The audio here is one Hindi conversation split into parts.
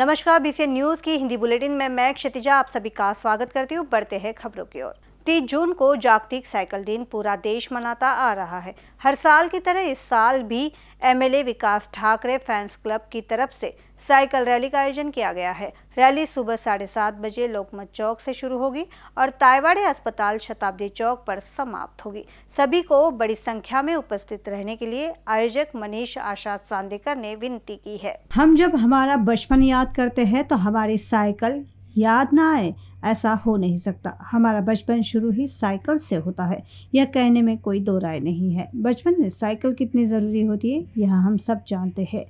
नमस्कार बीसीएन न्यूज की हिंदी बुलेटिन में मैं क्षितिजा आप सभी का स्वागत करती हूँ बढ़ते हैं खबरों की ओर इकतीस जून को जागतिक साइकिल दिन पूरा देश मनाता आ रहा है हर साल की तरह इस साल भी MLA Vikas Thackeray fans club की तरफ से साइकिल रैली का आयोजन किया गया है रैली सुबह साढ़े सात बजे लोकमत चौक से शुरू होगी और तायवाड़े अस्पताल शताब्दी चौक पर समाप्त होगी सभी को बड़ी संख्या में उपस्थित रहने के लिए आयोजक मनीष आशाद सांदेकर ने विनती की है हम जब हमारा बचपन याद करते हैं तो हमारी साइकिल याद ना आए ऐसा हो नहीं सकता हमारा बचपन शुरू ही साइकिल से होता है यह कहने में कोई दो राय नहीं है बचपन में साइकिल कितनी ज़रूरी होती है यह हम सब जानते हैं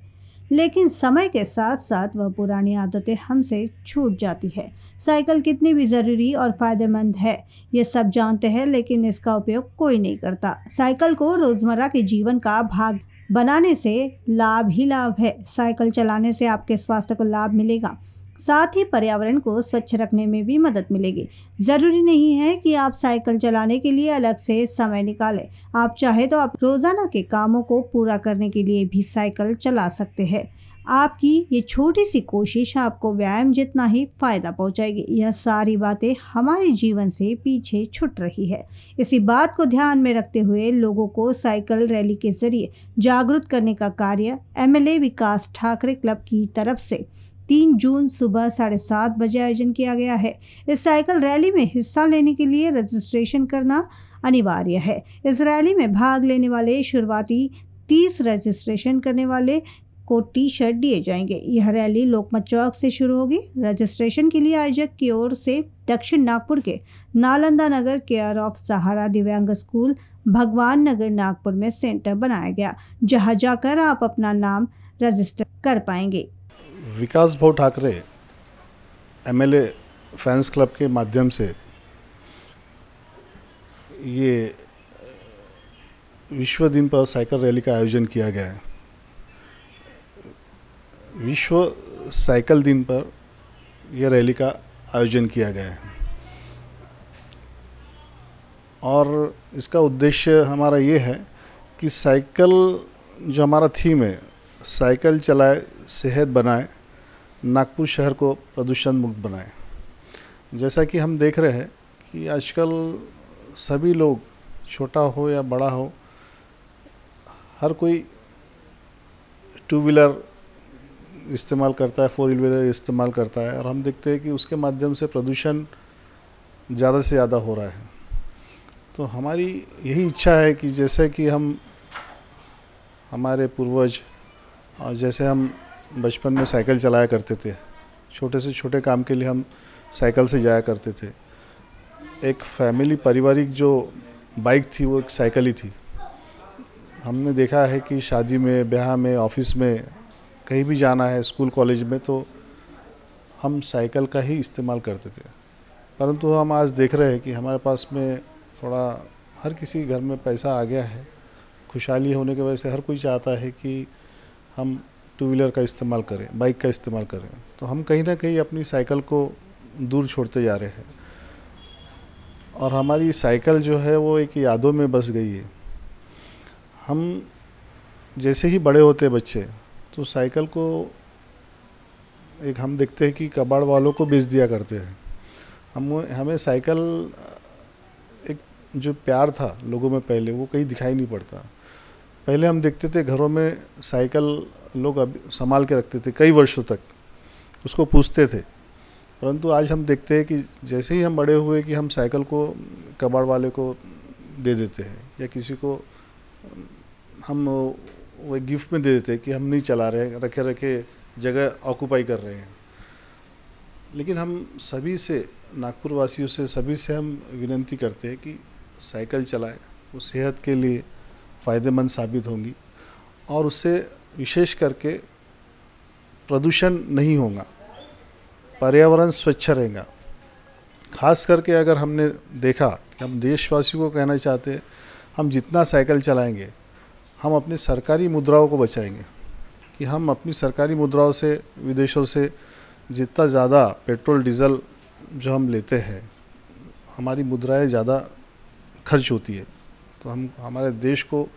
लेकिन समय के साथ साथ वह पुरानी आदतें हमसे छूट जाती है साइकिल कितनी भी ज़रूरी और फ़ायदेमंद है ये सब जानते हैं लेकिन इसका उपयोग कोई नहीं करता साइकिल को रोज़मर्रा के जीवन का भाग बनाने से लाभ ही लाभ है साइकिल चलाने से आपके स्वास्थ्य को लाभ मिलेगा साथ ही पर्यावरण को स्वच्छ रखने में भी मदद मिलेगी ज़रूरी नहीं है कि आप साइकिल चलाने के लिए अलग से समय निकालें आप चाहे तो आप रोज़ाना के कामों को पूरा करने के लिए भी साइकिल चला सकते हैं आपकी ये छोटी सी कोशिश आपको व्यायाम जितना ही फ़ायदा पहुंचाएगी यह सारी बातें हमारे जीवन से पीछे छुट रही है इसी बात को ध्यान में रखते हुए लोगों को साइकिल रैली के जरिए जागरूक करने का कार्य एमएलए विकास ठाकरे क्लब की तरफ से तीन जून सुबह साढ़े सात बजे आयोजन किया गया है इस साइकिल रैली में हिस्सा लेने के लिए रजिस्ट्रेशन करना अनिवार्य है इस रैली में भाग लेने वाले शुरुआती तीस रजिस्ट्रेशन करने वाले को टी शर्ट दिए जाएंगे यह रैली लोकमत चौक से शुरू होगी रजिस्ट्रेशन के लिए आयोजक की ओर से दक्षिण नागपुर के नालंदा नगर केयर ऑफ सहारा दिव्यांग स्कूल भगवान नगर नागपुर में सेंटर बनाया गया जहाँ जाकर आप अपना नाम रजिस्टर कर पाएंगे विकास भाव ठाकरे एमएलए फैंस क्लब के माध्यम से ये विश्व दिन पर साइकिल रैली का आयोजन किया गया है विश्व साइकिल दिन पर यह रैली का आयोजन किया गया है और इसका उद्देश्य हमारा ये है कि साइकिल जो हमारा थीम है साइकिल चलाए सेहत बनाए नागपुर शहर को प्रदूषण मुक्त बनाए जैसा कि हम देख रहे हैं कि आजकल सभी लोग छोटा हो या बड़ा हो हर कोई टू व्हीलर इस्तेमाल करता है फोर व्हीलर इस्तेमाल करता है और हम देखते हैं कि उसके माध्यम से प्रदूषण ज़्यादा से ज़्यादा हो रहा है तो हमारी यही इच्छा है कि जैसे कि हम हमारे पूर्वज और जैसे हम बचपन में साइकिल चलाया करते थे छोटे से छोटे काम के लिए हम साइकिल से जाया करते थे एक फैमिली पारिवारिक जो बाइक थी वो एक साइकिल ही थी हमने देखा है कि शादी में ब्याह में ऑफिस में कहीं भी जाना है स्कूल कॉलेज में तो हम साइकिल का ही इस्तेमाल करते थे परंतु हम आज देख रहे हैं कि हमारे पास में थोड़ा हर किसी घर में पैसा आ गया है खुशहाली होने की वजह से हर कोई चाहता है कि हम टू व्हीलर का इस्तेमाल करें बाइक का इस्तेमाल करें तो हम कहीं ना कहीं अपनी साइकिल को दूर छोड़ते जा रहे हैं और हमारी साइकिल जो है वो एक यादों में बस गई है हम जैसे ही बड़े होते बच्चे तो साइकिल को एक हम देखते हैं कि कबाड़ वालों को बेच दिया करते हैं हम हमें साइकिल एक जो प्यार था लोगों में पहले वो कहीं दिखाई नहीं पड़ता पहले हम देखते थे घरों में साइकिल लोग अब संभाल के रखते थे कई वर्षों तक उसको पूछते थे परंतु आज हम देखते हैं कि जैसे ही हम बड़े हुए कि हम साइकिल को कबाड़ वाले को दे देते हैं या किसी को हम वो गिफ्ट में दे देते हैं कि हम नहीं चला रहे रखे रखे जगह ऑक्यूपाई कर रहे हैं लेकिन हम सभी से नागपुर वासियों से सभी से हम विनती करते हैं कि साइकिल चलाएं वो सेहत के लिए फ़ायदेमंद साबित होंगी और उससे विशेष करके प्रदूषण नहीं होगा पर्यावरण स्वच्छ रहेगा खास करके अगर हमने देखा कि हम देशवासियों को कहना चाहते हैं हम जितना साइकिल चलाएंगे हम अपनी सरकारी मुद्राओं को बचाएंगे कि हम अपनी सरकारी मुद्राओं से विदेशों से जितना ज़्यादा पेट्रोल डीजल जो हम लेते हैं हमारी मुद्राएं ज़्यादा खर्च होती है तो हम हमारे देश को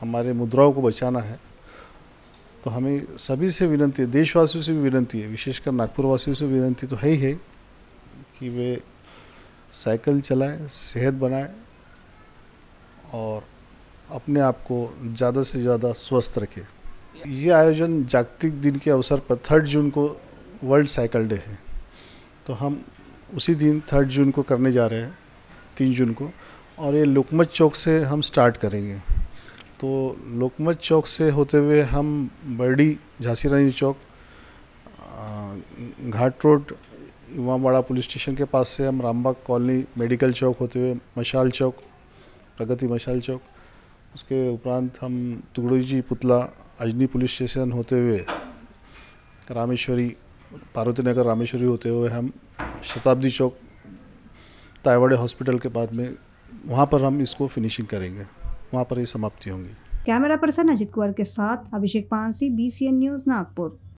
हमारे मुद्राओं को बचाना है तो हमें सभी से विनती है देशवासियों से भी विनंती है विशेषकर नागपुर वासियों से विनती तो है ही है कि वे साइकिल चलाएं सेहत बनाएं और अपने आप को ज़्यादा से ज़्यादा स्वस्थ रखें ये आयोजन जागतिक दिन के अवसर पर थर्ड जून को वर्ल्ड साइकिल डे है तो हम उसी दिन थर्ड जून को करने जा रहे हैं तीन जून को और ये लुकमत चौक से हम स्टार्ट करेंगे तो लोकमत चौक से होते हुए हम Bardi Jhansi Rani Chowk Ghat road Imambara police station के पास से हम रामबाग कॉलोनी मेडिकल चौक होते हुए मशाल चौक प्रगति मशाल चौक उसके उपरांत हम तुगड़ोजी पुतला अजनी पुलिस स्टेशन होते हुए रामेश्वरी पार्वती नगर रामेश्वरी होते हुए हम शताब्दी चौक तायवाड़े हॉस्पिटल के बाद में वहाँ पर हम इसको फिनिशिंग करेंगे वहाँ पर ये समाप्ति होंगी कैमरा पर्सन अजित कुमार के साथ अभिषेक पांसी बी न्यूज़ नागपुर